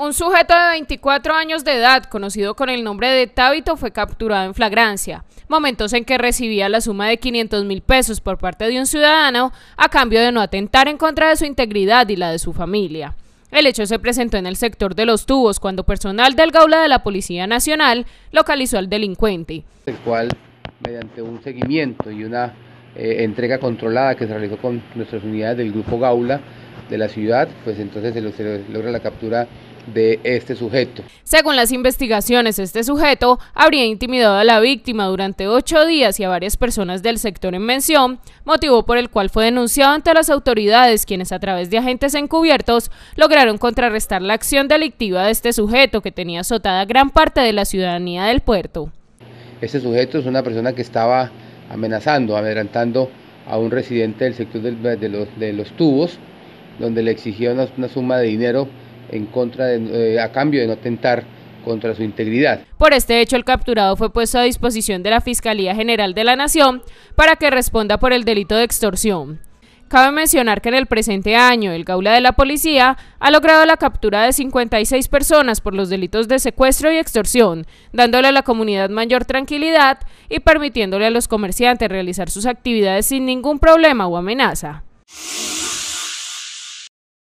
Un sujeto de 24 años de edad, conocido con el nombre de Tábito, fue capturado en flagrancia, momentos en que recibía la suma de 500 mil pesos por parte de un ciudadano a cambio de no atentar en contra de su integridad y la de su familia. El hecho se presentó en el sector de los tubos cuando personal del Gaula de la Policía Nacional localizó al delincuente. El cual, mediante un seguimiento y una eh, entrega controlada que se realizó con nuestras unidades del Grupo Gaula de la ciudad, pues entonces se logra la captura de este sujeto. Según las investigaciones, este sujeto habría intimidado a la víctima durante ocho días y a varias personas del sector en mención, motivo por el cual fue denunciado ante las autoridades, quienes a través de agentes encubiertos lograron contrarrestar la acción delictiva de este sujeto que tenía azotada gran parte de la ciudadanía del puerto. Este sujeto es una persona que estaba amenazando, adelantando a un residente del sector de los, tubos, donde le exigía una suma de dinero en contra eh, a cambio de no atentar contra su integridad. Por este hecho, el capturado fue puesto a disposición de la Fiscalía General de la Nación para que responda por el delito de extorsión. Cabe mencionar que en el presente año el Gaula de la Policía ha logrado la captura de 56 personas por los delitos de secuestro y extorsión, dándole a la comunidad mayor tranquilidad y permitiéndole a los comerciantes realizar sus actividades sin ningún problema o amenaza.